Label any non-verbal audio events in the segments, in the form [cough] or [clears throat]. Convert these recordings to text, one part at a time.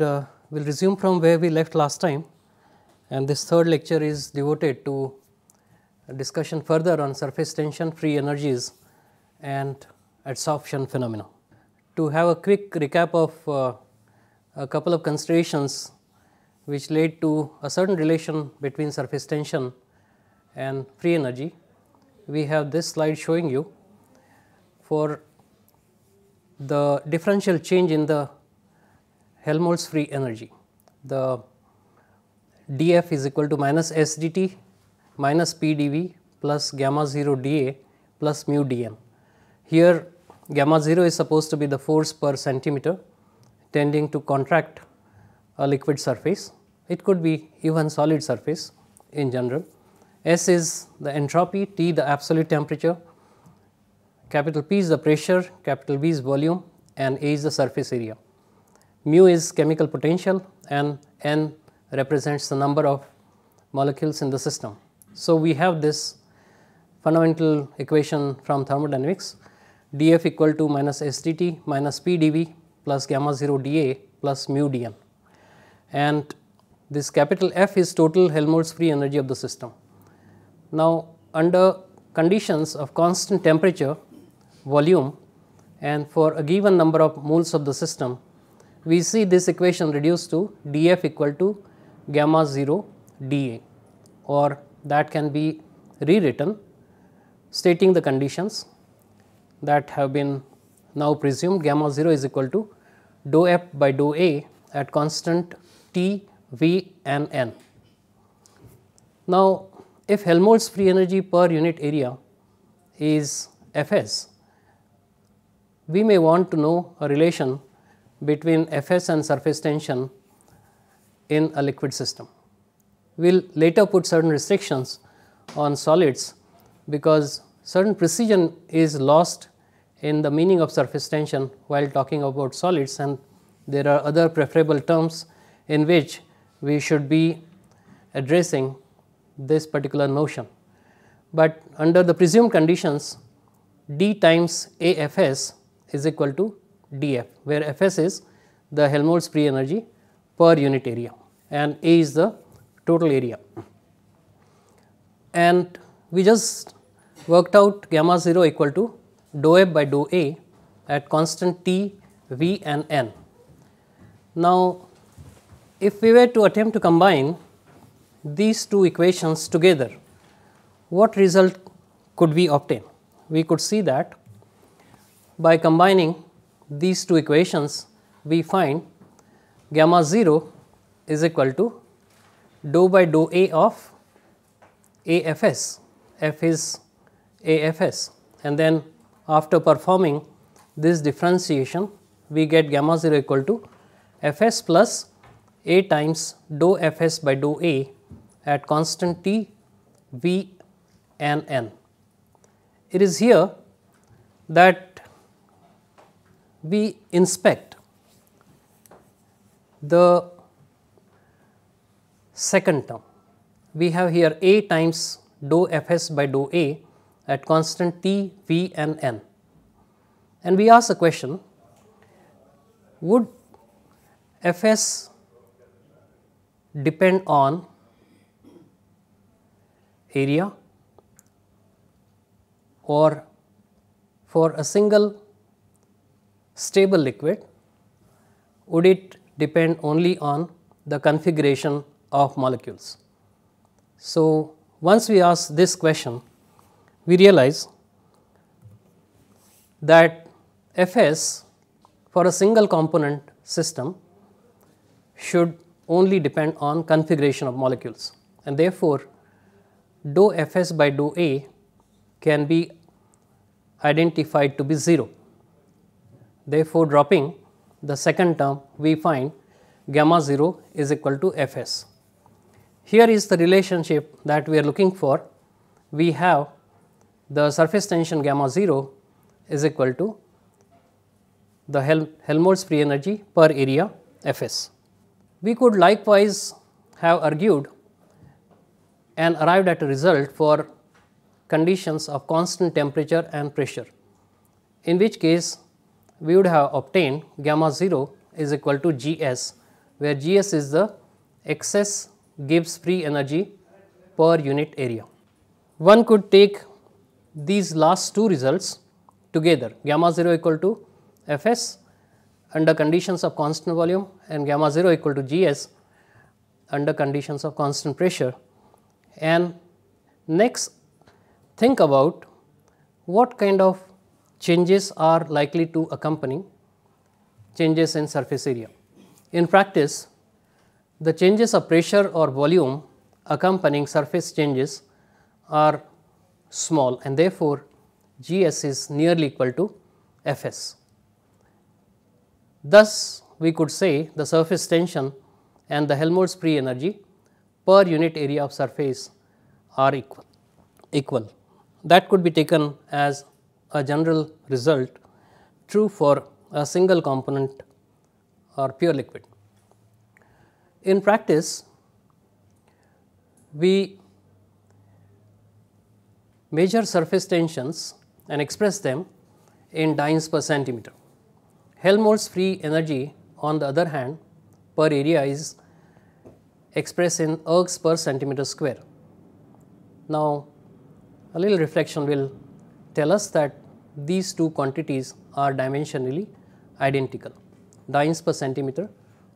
uh, we will resume from where we left last time and this third lecture is devoted to discussion further on surface tension free energies and adsorption phenomena. To have a quick recap of uh, a couple of considerations which led to a certain relation between surface tension and free energy, we have this slide showing you for the differential change in the Helmholtz free energy. The dF is equal to minus S dt minus P dV plus gamma 0 dA plus mu dm. Here gamma 0 is supposed to be the force per centimeter tending to contract a liquid surface. It could be even solid surface in general. S is the entropy, T the absolute temperature, capital P is the pressure, capital V is volume and A is the surface area mu is chemical potential and n represents the number of molecules in the system. So, we have this fundamental equation from thermodynamics df equal to minus sdt minus pdv plus gamma 0 dA plus mu dN and this capital F is total Helmholtz free energy of the system. Now, under conditions of constant temperature, volume and for a given number of moles of the system, we see this equation reduced to df equal to gamma 0 dA or that can be rewritten stating the conditions that have been now presumed gamma 0 is equal to dou f by dou A at constant T, V and N. Now, if Helmholtz free energy per unit area is Fs, we may want to know a relation between Fs and surface tension in a liquid system. We will later put certain restrictions on solids because certain precision is lost in the meaning of surface tension while talking about solids and there are other preferable terms in which we should be addressing this particular notion. But under the presumed conditions d times AFS is equal to dF, where Fs is the Helmholtz free energy per unit area and A is the total area. And we just worked out gamma 0 equal to dou F by dou A at constant T, V and N. Now, if we were to attempt to combine these two equations together, what result could we obtain? We could see that by combining these two equations, we find gamma 0 is equal to dou by dou A of AFS, F is AFS and then after performing this differentiation, we get gamma 0 equal to Fs plus A times dou Fs by dou A at constant T, V and N. It is here that we inspect the second term. We have here A times dou Fs by dou A at constant T, V and N. And we ask the question, would Fs depend on area or for a single stable liquid, would it depend only on the configuration of molecules. So, once we ask this question, we realize that Fs for a single component system should only depend on configuration of molecules and therefore, dou Fs by dou A can be identified to be 0. Therefore, dropping the second term we find gamma 0 is equal to F s. Here is the relationship that we are looking for. We have the surface tension gamma 0 is equal to the Hel Helmholtz free energy per area F s. We could likewise have argued and arrived at a result for conditions of constant temperature and pressure, in which case we would have obtained gamma 0 is equal to Gs, where Gs is the excess Gibbs free energy per unit area. One could take these last two results together gamma 0 equal to Fs under conditions of constant volume and gamma 0 equal to Gs under conditions of constant pressure. And next think about what kind of changes are likely to accompany changes in surface area. In practice, the changes of pressure or volume accompanying surface changes are small and therefore, Gs is nearly equal to Fs. Thus, we could say the surface tension and the Helmholtz free energy per unit area of surface are equal. equal. That could be taken as a general result true for a single component or pure liquid. In practice, we measure surface tensions and express them in dynes per centimeter. Helmholtz free energy on the other hand per area is expressed in ergs per centimeter square. Now, a little reflection will tell us that these two quantities are dimensionally identical dynes per centimeter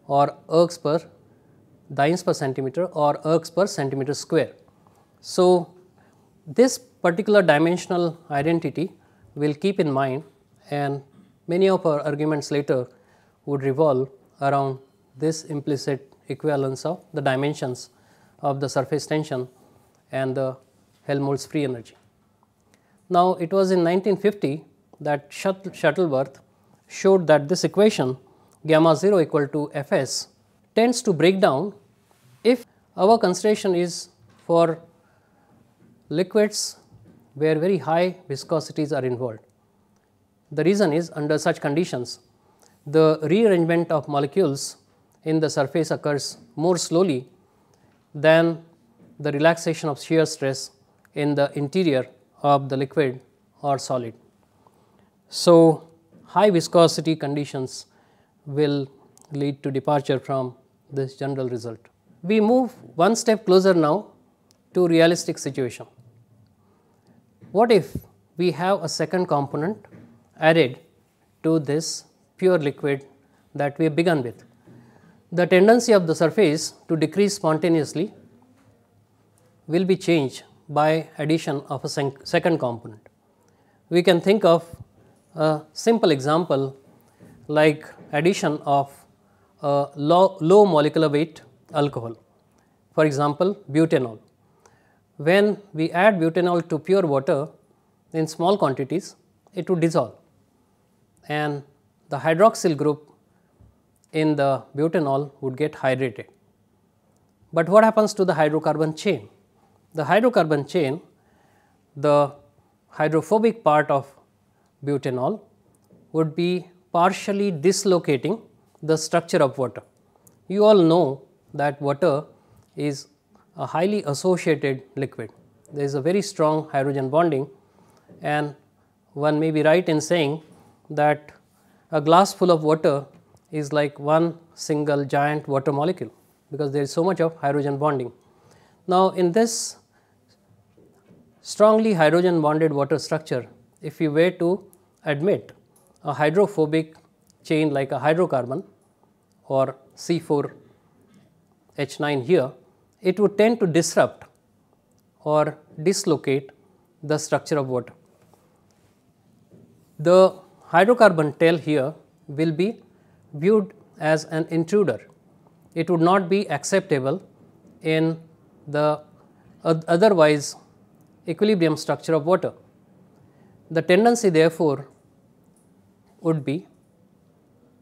or ergs per dynes per centimeter or ergs per centimeter square. So, this particular dimensional identity will keep in mind and many of our arguments later would revolve around this implicit equivalence of the dimensions of the surface tension and the Helmholtz free energy. Now, it was in 1950 that Shuttleworth showed that this equation gamma 0 equal to f s tends to break down if our consideration is for liquids where very high viscosities are involved. The reason is under such conditions, the rearrangement of molecules in the surface occurs more slowly than the relaxation of shear stress in the interior of the liquid or solid. So, high viscosity conditions will lead to departure from this general result. We move one step closer now to realistic situation. What if we have a second component added to this pure liquid that we began with? The tendency of the surface to decrease spontaneously will be changed by addition of a second component. We can think of a simple example like addition of a low, low molecular weight alcohol, for example butanol. When we add butanol to pure water in small quantities, it would dissolve and the hydroxyl group in the butanol would get hydrated. But what happens to the hydrocarbon chain? the hydrocarbon chain, the hydrophobic part of butanol would be partially dislocating the structure of water. You all know that water is a highly associated liquid. There is a very strong hydrogen bonding and one may be right in saying that a glass full of water is like one single giant water molecule because there is so much of hydrogen bonding. Now, in this strongly hydrogen bonded water structure if we were to admit a hydrophobic chain like a hydrocarbon or C4H9 here, it would tend to disrupt or dislocate the structure of water. The hydrocarbon tail here will be viewed as an intruder. It would not be acceptable in the otherwise equilibrium structure of water. The tendency therefore would be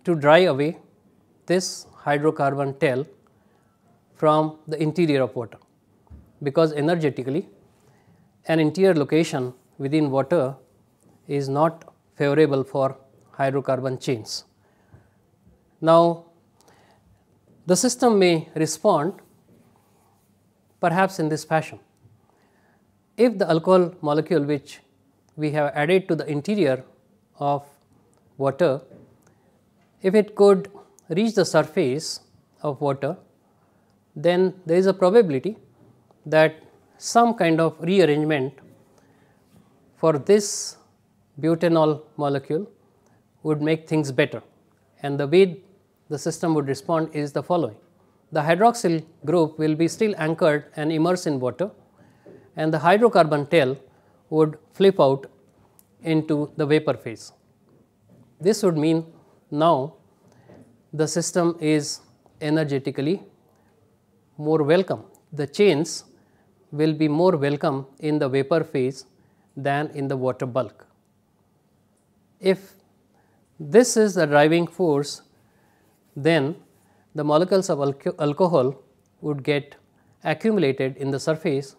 to dry away this hydrocarbon tail from the interior of water, because energetically an interior location within water is not favorable for hydrocarbon chains. Now, the system may respond perhaps in this fashion if the alcohol molecule which we have added to the interior of water, if it could reach the surface of water, then there is a probability that some kind of rearrangement for this butanol molecule would make things better. And the way the system would respond is the following. The hydroxyl group will be still anchored and immersed in water and the hydrocarbon tail would flip out into the vapor phase. This would mean now the system is energetically more welcome. The chains will be more welcome in the vapor phase than in the water bulk. If this is the driving force, then the molecules of alcohol would get accumulated in the surface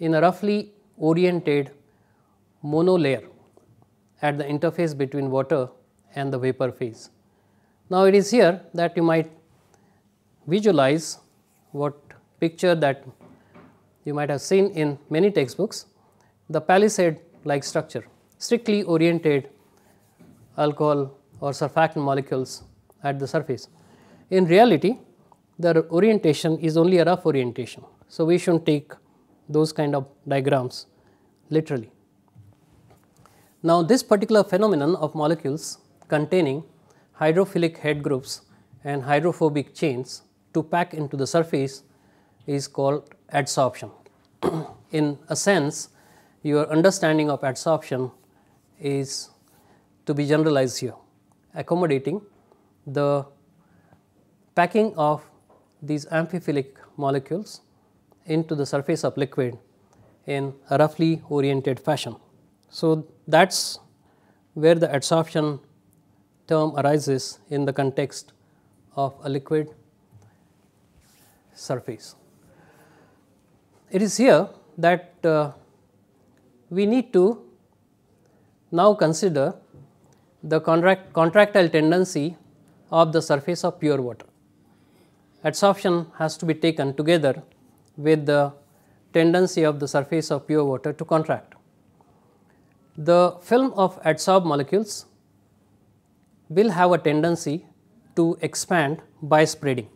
in a roughly oriented monolayer at the interface between water and the vapor phase. Now, it is here that you might visualize what picture that you might have seen in many textbooks, the palisade like structure strictly oriented alcohol or surfactant molecules at the surface. In reality, the orientation is only a rough orientation. So, we should not take those kind of diagrams literally. Now, this particular phenomenon of molecules containing hydrophilic head groups and hydrophobic chains to pack into the surface is called adsorption. [clears throat] In a sense, your understanding of adsorption is to be generalized here, accommodating the packing of these amphiphilic molecules into the surface of liquid in a roughly oriented fashion. So, that is where the adsorption term arises in the context of a liquid surface. It is here that uh, we need to now consider the contract contractile tendency of the surface of pure water. Adsorption has to be taken together with the tendency of the surface of pure water to contract. The film of adsorbed molecules will have a tendency to expand by spreading.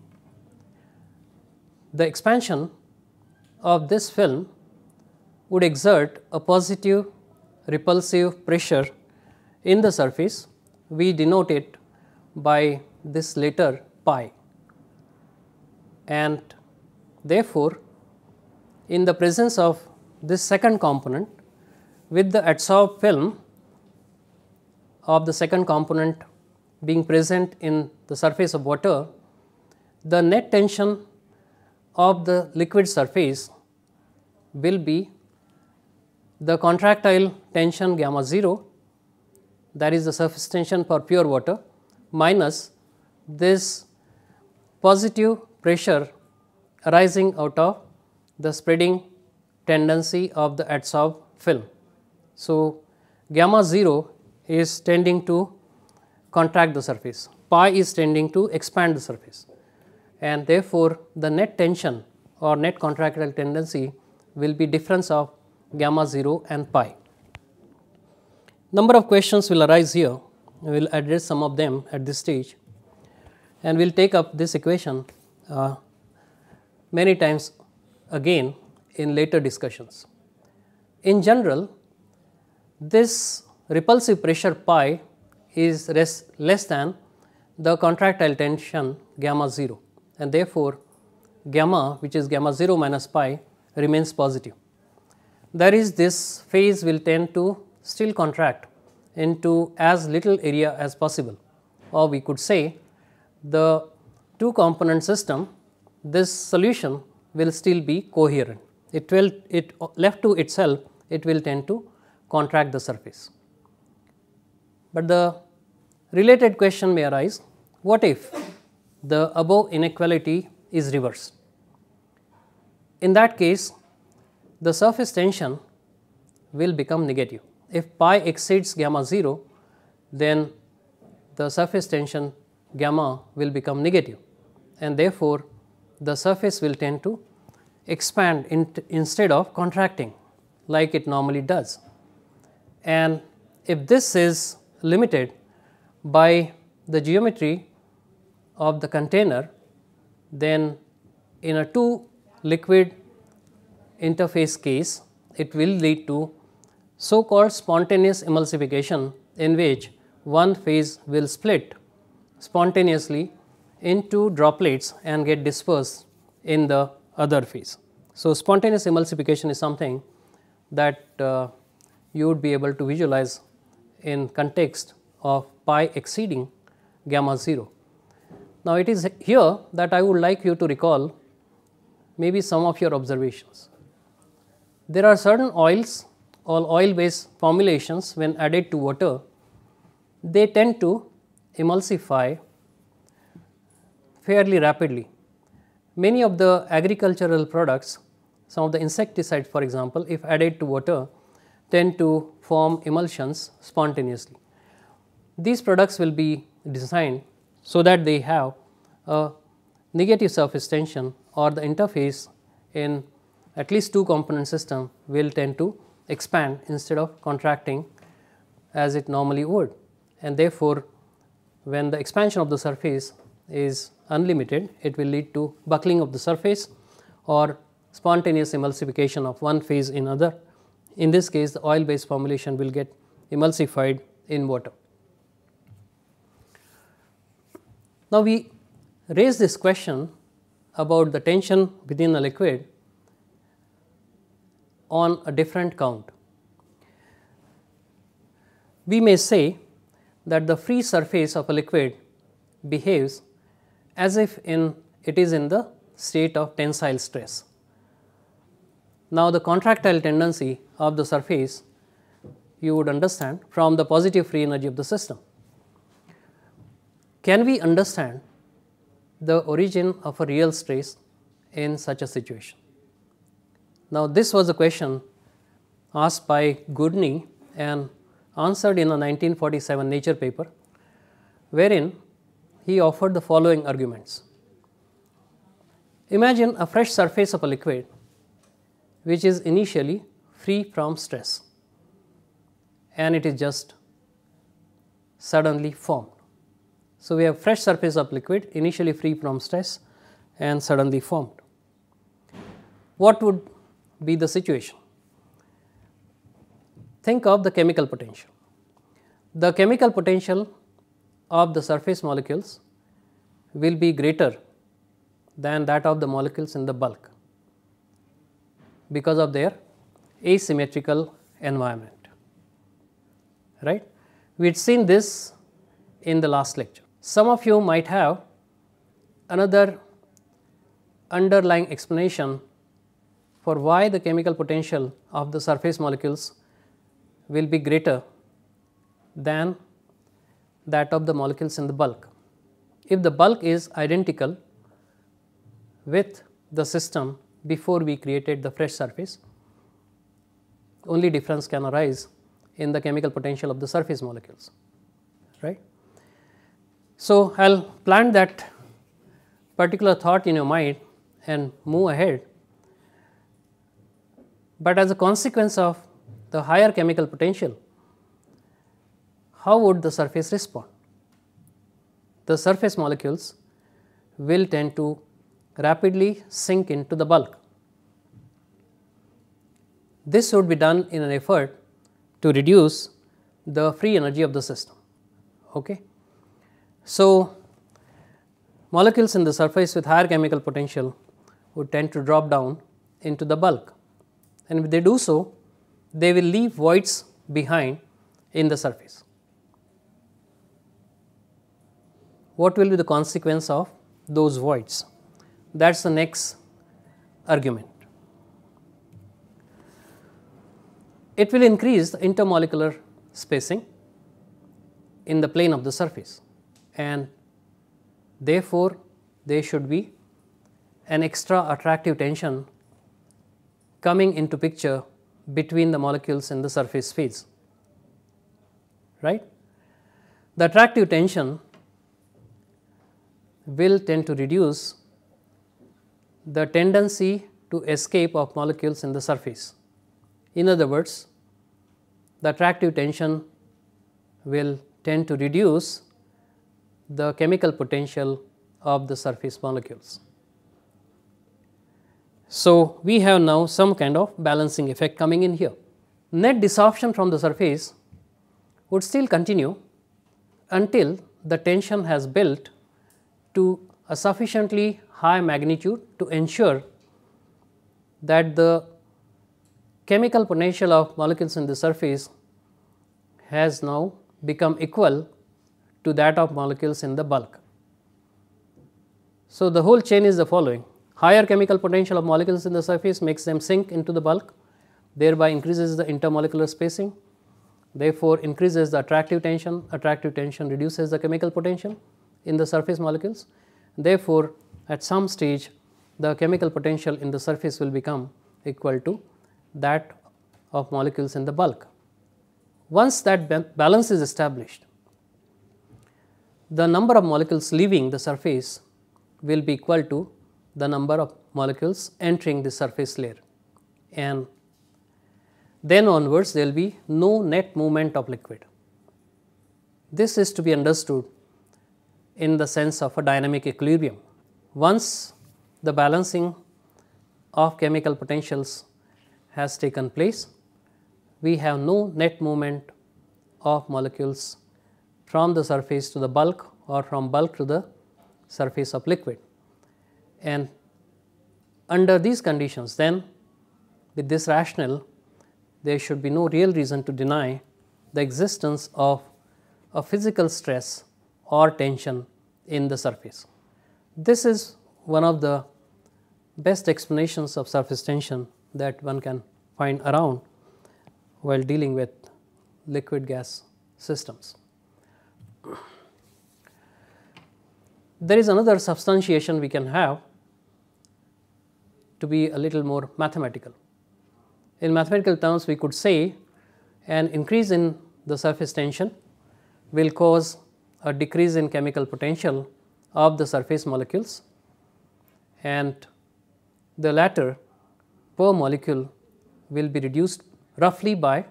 The expansion of this film would exert a positive repulsive pressure in the surface. We denote it by this letter pi and therefore, in the presence of this second component with the adsorbed film of the second component being present in the surface of water, the net tension of the liquid surface will be the contractile tension gamma 0 that is the surface tension for pure water minus this positive pressure arising out of the spreading tendency of the adsorb film. So, gamma 0 is tending to contract the surface, pi is tending to expand the surface and therefore, the net tension or net contractile tendency will be difference of gamma 0 and pi. Number of questions will arise here, we will address some of them at this stage and we will take up this equation uh, many times again in later discussions. In general, this repulsive pressure pi is less than the contractile tension gamma 0 and therefore, gamma which is gamma 0 minus pi remains positive. That is this phase will tend to still contract into as little area as possible or we could say the two component system this solution will still be coherent. It will it left to itself it will tend to contract the surface. But the related question may arise what if the above inequality is reversed? In that case the surface tension will become negative. If pi exceeds gamma 0 then the surface tension gamma will become negative and therefore the surface will tend to expand in instead of contracting like it normally does. And if this is limited by the geometry of the container, then in a two liquid interface case, it will lead to so called spontaneous emulsification in which one phase will split spontaneously into droplets and get dispersed in the other phase. So, spontaneous emulsification is something that uh, you would be able to visualize in context of pi exceeding gamma 0. Now, it is here that I would like you to recall maybe some of your observations. There are certain oils or oil based formulations when added to water, they tend to emulsify fairly rapidly. Many of the agricultural products, some of the insecticides for example, if added to water tend to form emulsions spontaneously. These products will be designed so that they have a negative surface tension or the interface in at least two component system will tend to expand instead of contracting as it normally would and therefore, when the expansion of the surface is unlimited, it will lead to buckling of the surface or spontaneous emulsification of one phase in other. In this case, the oil based formulation will get emulsified in water. Now, we raise this question about the tension within a liquid on a different count. We may say that the free surface of a liquid behaves as if in it is in the state of tensile stress. Now, the contractile tendency of the surface you would understand from the positive free energy of the system. Can we understand the origin of a real stress in such a situation? Now, this was a question asked by Goodney and answered in a 1947 Nature paper, wherein he offered the following arguments. Imagine a fresh surface of a liquid which is initially free from stress and it is just suddenly formed. So, we have fresh surface of liquid initially free from stress and suddenly formed. What would be the situation? Think of the chemical potential. The chemical potential of the surface molecules will be greater than that of the molecules in the bulk because of their asymmetrical environment right. We had seen this in the last lecture. Some of you might have another underlying explanation for why the chemical potential of the surface molecules will be greater than that of the molecules in the bulk. If the bulk is identical with the system before we created the fresh surface, only difference can arise in the chemical potential of the surface molecules, right. So, I will plant that particular thought in your mind and move ahead, but as a consequence of the higher chemical potential how would the surface respond? The surface molecules will tend to rapidly sink into the bulk. This would be done in an effort to reduce the free energy of the system. Okay. So, molecules in the surface with higher chemical potential would tend to drop down into the bulk and if they do so, they will leave voids behind in the surface. what will be the consequence of those voids? That is the next argument. It will increase the intermolecular spacing in the plane of the surface and therefore, there should be an extra attractive tension coming into picture between the molecules in the surface phase. right. The attractive tension will tend to reduce the tendency to escape of molecules in the surface. In other words, the attractive tension will tend to reduce the chemical potential of the surface molecules. So, we have now some kind of balancing effect coming in here. Net desorption from the surface would still continue until the tension has built to a sufficiently high magnitude to ensure that the chemical potential of molecules in the surface has now become equal to that of molecules in the bulk. So, the whole chain is the following higher chemical potential of molecules in the surface makes them sink into the bulk thereby increases the intermolecular spacing therefore, increases the attractive tension attractive tension reduces the chemical potential in the surface molecules. Therefore, at some stage the chemical potential in the surface will become equal to that of molecules in the bulk. Once that balance is established, the number of molecules leaving the surface will be equal to the number of molecules entering the surface layer and then onwards there will be no net movement of liquid. This is to be understood in the sense of a dynamic equilibrium. Once the balancing of chemical potentials has taken place, we have no net movement of molecules from the surface to the bulk or from bulk to the surface of liquid. And under these conditions then with this rationale there should be no real reason to deny the existence of a physical stress or tension in the surface. This is one of the best explanations of surface tension that one can find around while dealing with liquid gas systems. There is another substantiation we can have to be a little more mathematical. In mathematical terms we could say an increase in the surface tension will cause a decrease in chemical potential of the surface molecules and the latter per molecule will be reduced roughly by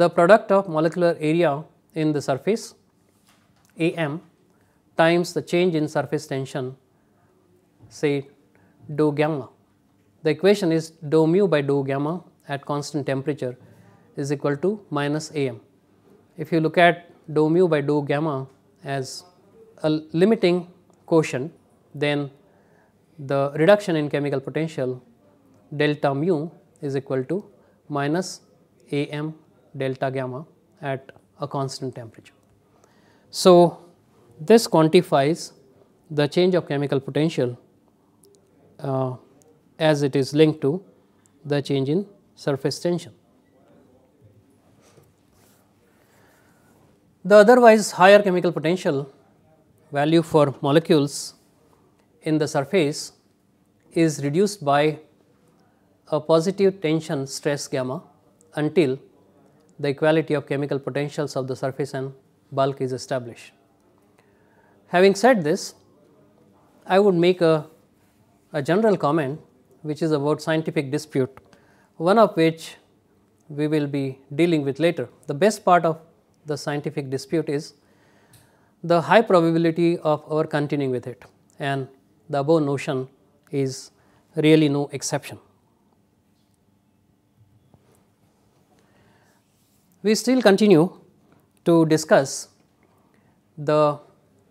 the product of molecular area in the surface A m times the change in surface tension say dou gamma. The equation is dou mu by dou gamma at constant temperature is equal to minus A m. If you look at dou mu by dou gamma as a limiting quotient then the reduction in chemical potential delta mu is equal to minus A m delta gamma at a constant temperature. So, this quantifies the change of chemical potential uh, as it is linked to the change in surface tension. The otherwise higher chemical potential value for molecules in the surface is reduced by a positive tension stress gamma until the equality of chemical potentials of the surface and bulk is established. Having said this, I would make a, a general comment which is about scientific dispute, one of which we will be dealing with later. The best part of the scientific dispute is the high probability of our continuing with it and the above notion is really no exception. We still continue to discuss the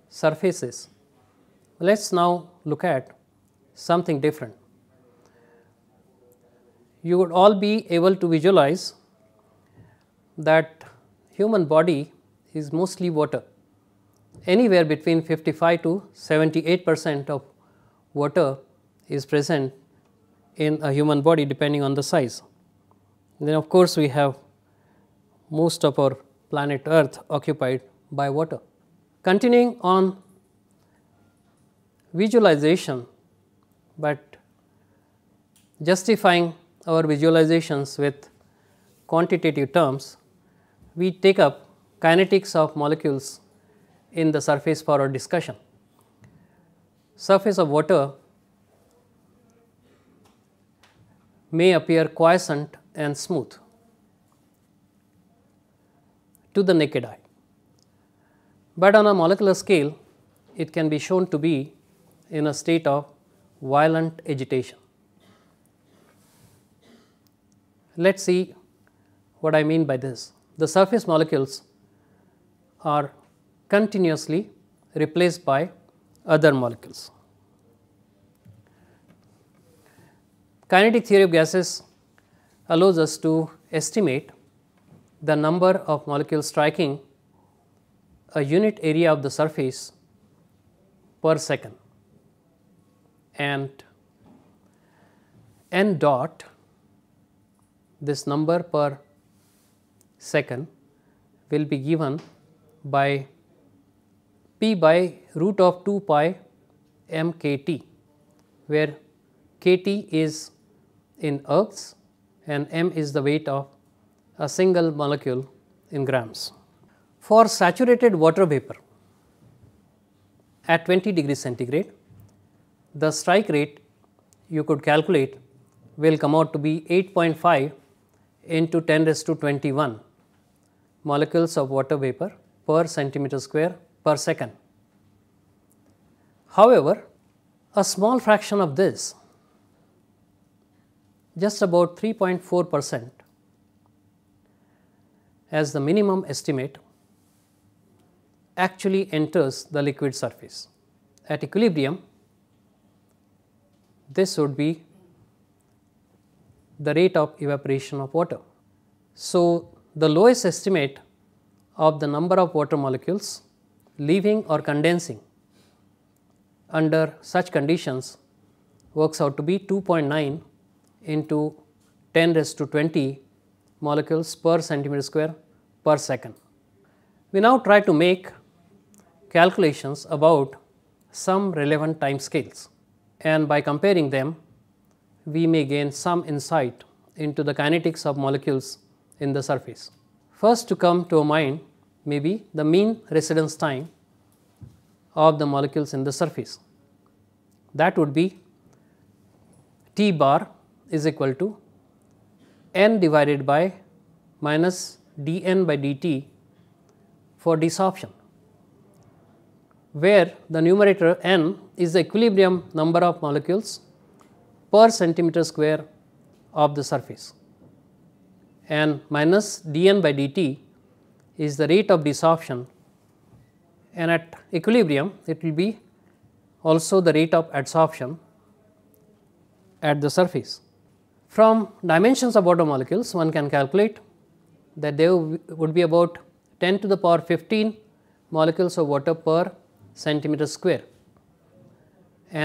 surfaces. Let us now look at something different. You would all be able to visualize that human body is mostly water. Anywhere between 55 to 78 percent of water is present in a human body depending on the size. then of course, we have most of our planet earth occupied by water. Continuing on visualization, but justifying our visualizations with quantitative terms, we take up kinetics of molecules in the surface for our discussion. Surface of water may appear quiescent and smooth to the naked eye, but on a molecular scale it can be shown to be in a state of violent agitation. Let us see what I mean by this the surface molecules are continuously replaced by other molecules. Kinetic theory of gases allows us to estimate the number of molecules striking a unit area of the surface per second and n dot this number per second will be given by p by root of 2 pi m k t, where k t is in ergs and m is the weight of a single molecule in grams. For saturated water vapor at 20 degree centigrade, the strike rate you could calculate will come out to be 8.5 into 10 raised to 21 molecules of water vapor per centimeter square per second. However, a small fraction of this, just about 3.4 percent as the minimum estimate actually enters the liquid surface. At equilibrium, this would be the rate of evaporation of water. So, the lowest estimate of the number of water molecules leaving or condensing under such conditions works out to be 2.9 into 10 raised to 20 molecules per centimeter square per second. We now try to make calculations about some relevant time scales and by comparing them we may gain some insight into the kinetics of molecules in the surface. First to come to a mind may be the mean residence time of the molecules in the surface. That would be T bar is equal to n divided by minus dn by dt for desorption, where the numerator n is the equilibrium number of molecules per centimeter square of the surface and minus dN by dt is the rate of desorption and at equilibrium it will be also the rate of adsorption at the surface. From dimensions of water molecules one can calculate that there would be about 10 to the power 15 molecules of water per centimeter square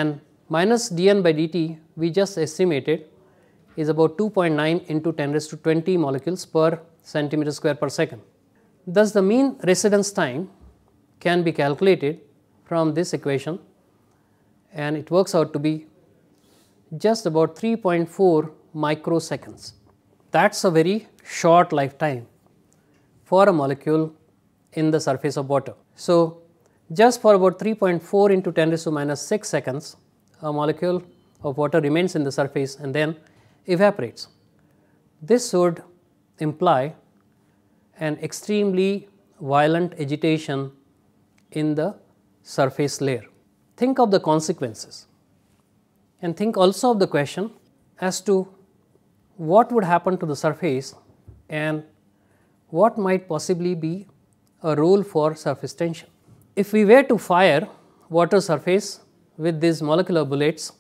and minus dN by dt we just estimated is about 2.9 into 10 raised to 20 molecules per centimeter square per second. Thus, the mean residence time can be calculated from this equation and it works out to be just about 3.4 microseconds. That is a very short lifetime for a molecule in the surface of water. So, just for about 3.4 into 10 raised to minus 6 seconds, a molecule of water remains in the surface and then evaporates. This would imply an extremely violent agitation in the surface layer. Think of the consequences and think also of the question as to what would happen to the surface and what might possibly be a role for surface tension. If we were to fire water surface with these molecular bullets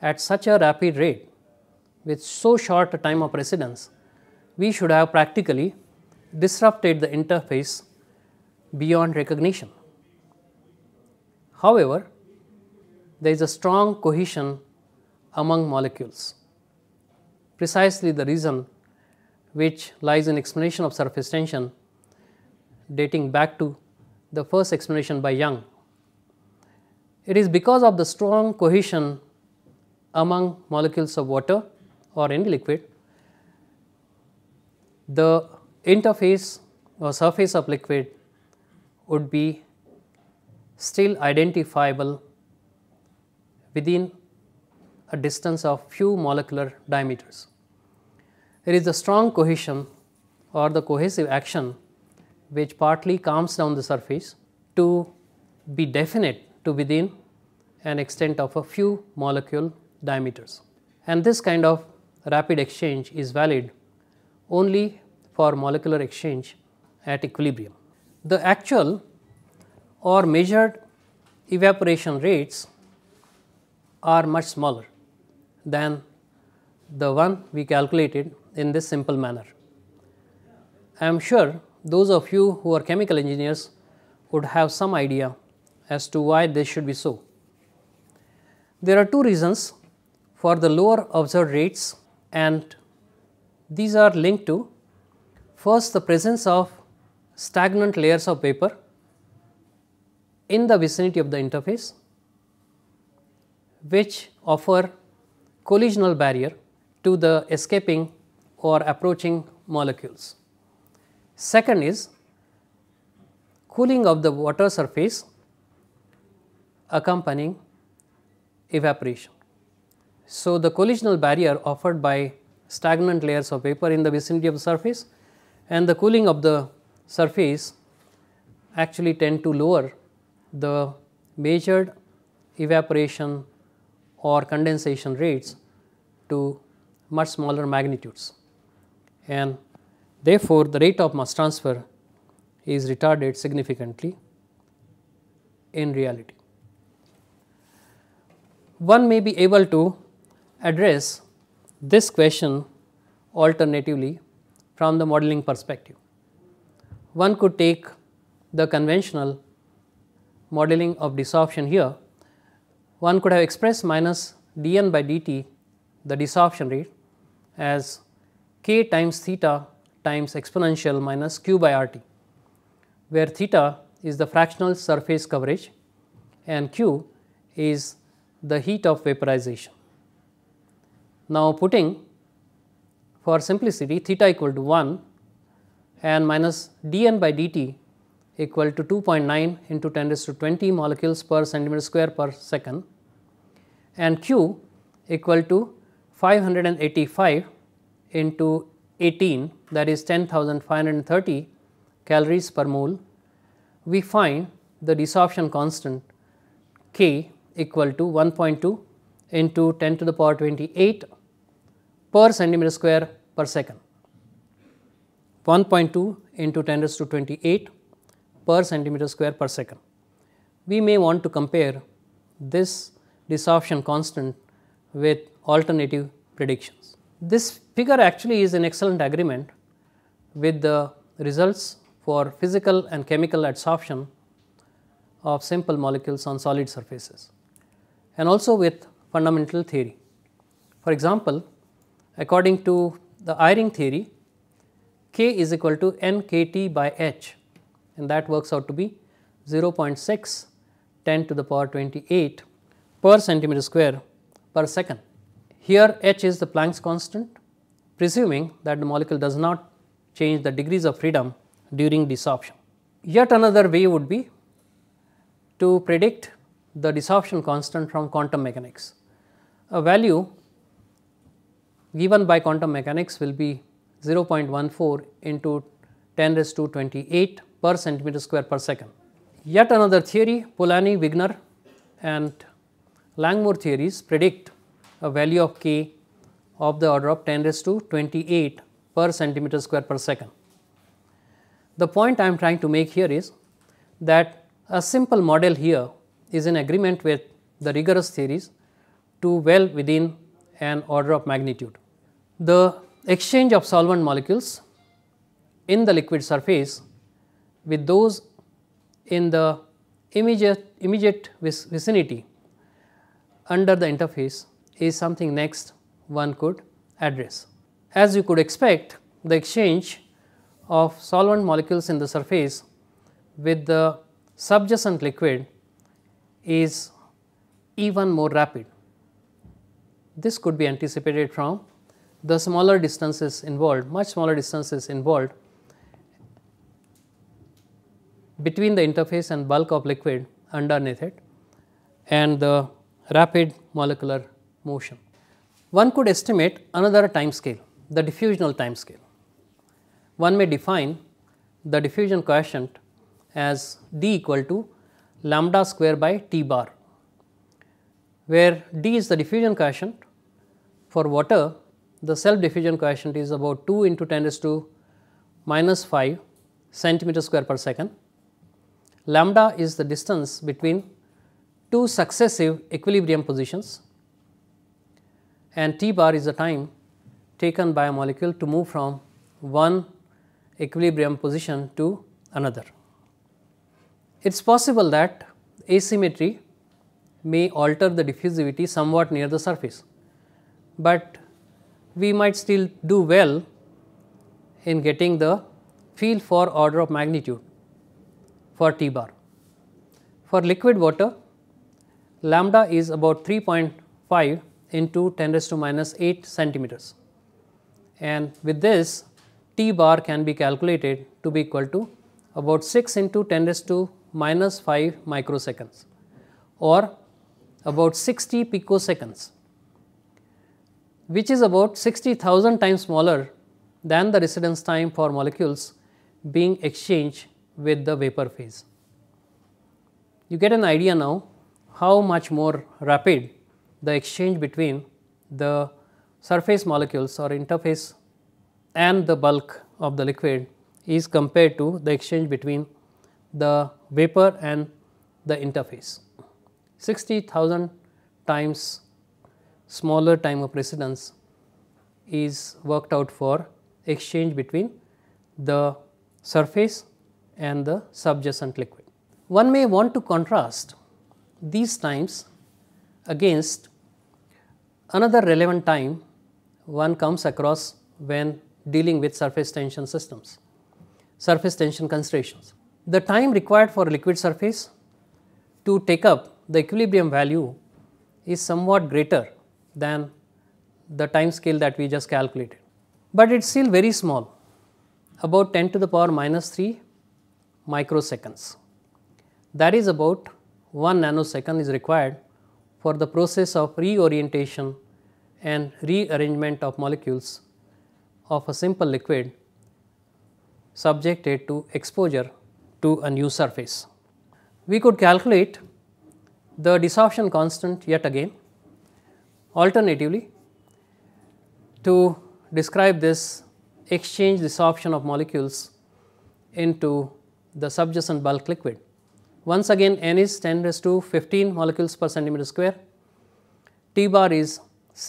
at such a rapid rate with so short a time of residence, we should have practically disrupted the interface beyond recognition. However, there is a strong cohesion among molecules, precisely the reason which lies in explanation of surface tension dating back to the first explanation by Young. It is because of the strong cohesion among molecules of water or any liquid, the interface or surface of liquid would be still identifiable within a distance of few molecular diameters. There is a strong cohesion or the cohesive action which partly calms down the surface to be definite to within an extent of a few molecule diameters. And this kind of rapid exchange is valid only for molecular exchange at equilibrium. The actual or measured evaporation rates are much smaller than the one we calculated in this simple manner. I am sure those of you who are chemical engineers would have some idea as to why this should be so. There are two reasons for the lower observed rates and these are linked to first the presence of stagnant layers of vapor in the vicinity of the interface which offer collisional barrier to the escaping or approaching molecules. Second is cooling of the water surface accompanying evaporation. So, the collisional barrier offered by stagnant layers of vapor in the vicinity of the surface and the cooling of the surface actually tend to lower the measured evaporation or condensation rates to much smaller magnitudes. And therefore, the rate of mass transfer is retarded significantly in reality. One may be able to address this question alternatively from the modeling perspective. One could take the conventional modeling of desorption here. One could have expressed minus dn by dt the desorption rate as k times theta times exponential minus q by RT, where theta is the fractional surface coverage and q is the heat of vaporization. Now, putting for simplicity theta equal to 1 and minus dn by dt equal to 2.9 into 10 raised to 20 molecules per centimeter square per second and q equal to 585 into 18 that is 10,530 calories per mole, we find the desorption constant k equal to 1.2 into 10 to the power 28 per centimeter square per second 1.2 into 10 raised to 28 per centimeter square per second. We may want to compare this desorption constant with alternative predictions. This figure actually is an excellent agreement with the results for physical and chemical adsorption of simple molecules on solid surfaces and also with fundamental theory. For example, according to the Eyring theory, k is equal to n k t by h and that works out to be 0.6 10 to the power 28 per centimeter square per second. Here h is the Planck's constant presuming that the molecule does not change the degrees of freedom during desorption. Yet another way would be to predict the desorption constant from quantum mechanics. A value given by quantum mechanics will be 0.14 into 10 raised to 28 per centimeter square per second. Yet another theory Polanyi, Wigner and Langmuir theories predict a value of k of the order of 10 raised to 28 per centimeter square per second. The point I am trying to make here is that a simple model here is in agreement with the rigorous theories to well within an order of magnitude. The exchange of solvent molecules in the liquid surface with those in the immediate, immediate vicinity under the interface is something next one could address. As you could expect, the exchange of solvent molecules in the surface with the subjacent liquid is even more rapid this could be anticipated from the smaller distances involved, much smaller distances involved between the interface and bulk of liquid underneath it and the rapid molecular motion. One could estimate another time scale, the diffusional time scale. One may define the diffusion coefficient as d equal to lambda square by t bar, where d is the diffusion coefficient for water, the self diffusion coefficient is about 2 into 10 to minus 5 centimeter square per second. Lambda is the distance between two successive equilibrium positions and T bar is the time taken by a molecule to move from one equilibrium position to another. It is possible that asymmetry may alter the diffusivity somewhat near the surface but we might still do well in getting the feel for order of magnitude for T bar. For liquid water, lambda is about 3.5 into 10 raised to minus 8 centimeters. And with this, T bar can be calculated to be equal to about 6 into 10 raised to minus 5 microseconds or about 60 picoseconds which is about 60,000 times smaller than the residence time for molecules being exchanged with the vapor phase. You get an idea now how much more rapid the exchange between the surface molecules or interface and the bulk of the liquid is compared to the exchange between the vapor and the interface. 60,000 times smaller time of residence is worked out for exchange between the surface and the subjacent liquid. One may want to contrast these times against another relevant time one comes across when dealing with surface tension systems, surface tension considerations. The time required for a liquid surface to take up the equilibrium value is somewhat greater than the time scale that we just calculated. But it is still very small about 10 to the power minus 3 microseconds. That is about 1 nanosecond is required for the process of reorientation and rearrangement of molecules of a simple liquid subjected to exposure to a new surface. We could calculate the desorption constant yet again Alternatively, to describe this exchange resorption of molecules into the subjacent bulk liquid. Once again n is 10 raised to 15 molecules per centimeter square, t bar is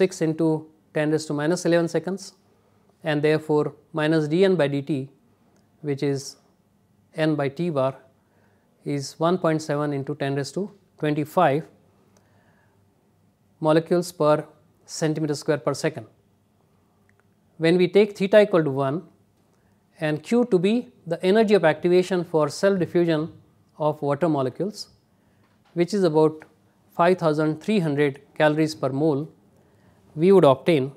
6 into 10 raised to minus 11 seconds and therefore, minus dn by dt which is n by t bar is 1.7 into 10 raised to 25 molecules per centimeter square per second. When we take theta equal to 1 and Q to be the energy of activation for cell diffusion of water molecules which is about 5300 calories per mole, we would obtain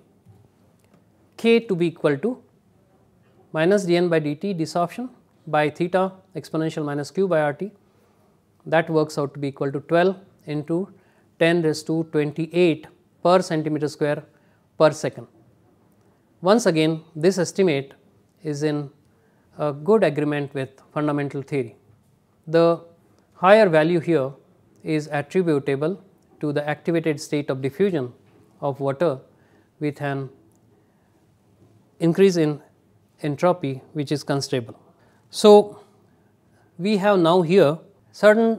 K to be equal to minus dN by dt desorption by theta exponential minus q by RT that works out to be equal to 12 into 10 raised to 28 per centimeter square per second. Once again this estimate is in a good agreement with fundamental theory. The higher value here is attributable to the activated state of diffusion of water with an increase in entropy which is constable. So, we have now here certain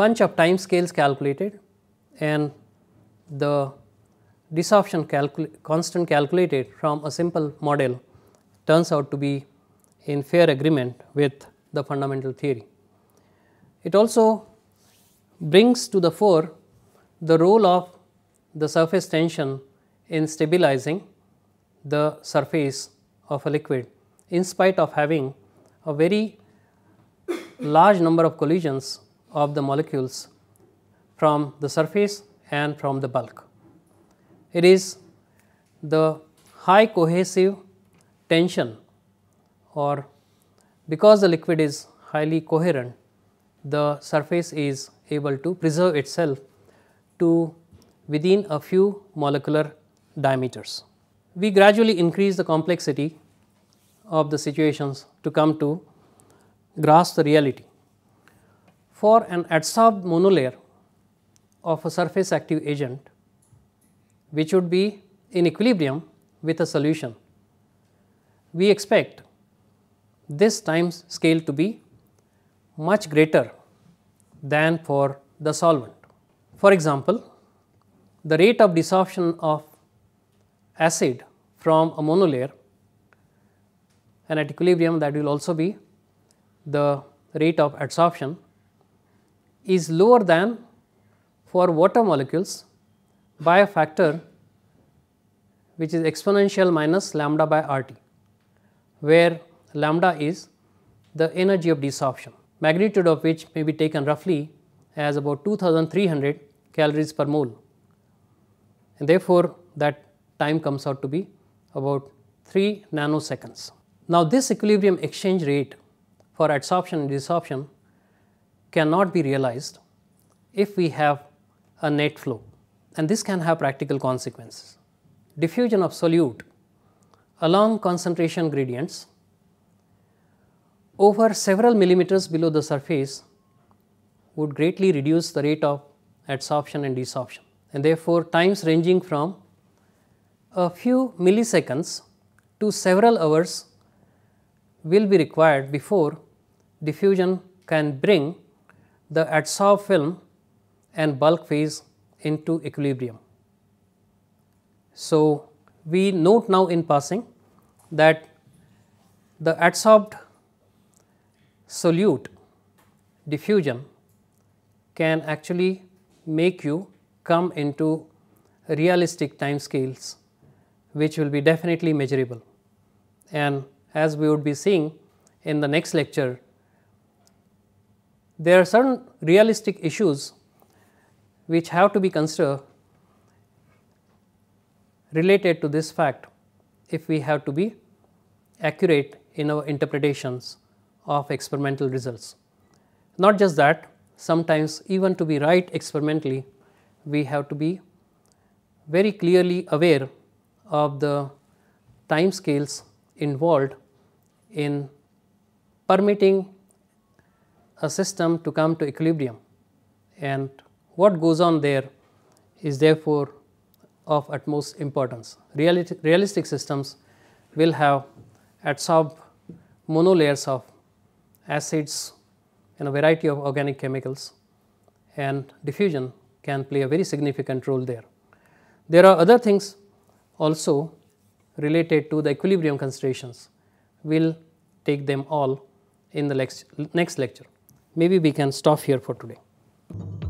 bunch of time scales calculated and the desorption calcul constant calculated from a simple model turns out to be in fair agreement with the fundamental theory. It also brings to the fore the role of the surface tension in stabilizing the surface of a liquid in spite of having a very large number of collisions of the molecules from the surface and from the bulk. It is the high cohesive tension or because the liquid is highly coherent, the surface is able to preserve itself to within a few molecular diameters. We gradually increase the complexity of the situations to come to grasp the reality for an adsorbed monolayer of a surface active agent which would be in equilibrium with a solution. We expect this times scale to be much greater than for the solvent. For example, the rate of desorption of acid from a monolayer and at equilibrium that will also be the rate of adsorption is lower than for water molecules by a factor which is exponential minus lambda by RT, where lambda is the energy of desorption, magnitude of which may be taken roughly as about 2300 calories per mole. And therefore, that time comes out to be about 3 nanoseconds. Now, this equilibrium exchange rate for adsorption and desorption cannot be realized if we have a net flow and this can have practical consequences. Diffusion of solute along concentration gradients over several millimeters below the surface would greatly reduce the rate of adsorption and desorption and therefore, times ranging from a few milliseconds to several hours will be required before diffusion can bring the adsorbed film and bulk phase into equilibrium. So, we note now in passing that the adsorbed solute diffusion can actually make you come into realistic time scales which will be definitely measurable. And as we would be seeing in the next lecture, there are certain realistic issues which have to be considered related to this fact if we have to be accurate in our interpretations of experimental results. Not just that, sometimes even to be right experimentally, we have to be very clearly aware of the time scales involved in permitting a system to come to equilibrium and what goes on there is therefore of utmost importance. realistic systems will have adsorbed monolayers of acids and a variety of organic chemicals and diffusion can play a very significant role there. There are other things also related to the equilibrium considerations. We will take them all in the next lecture. Maybe we can stop here for today.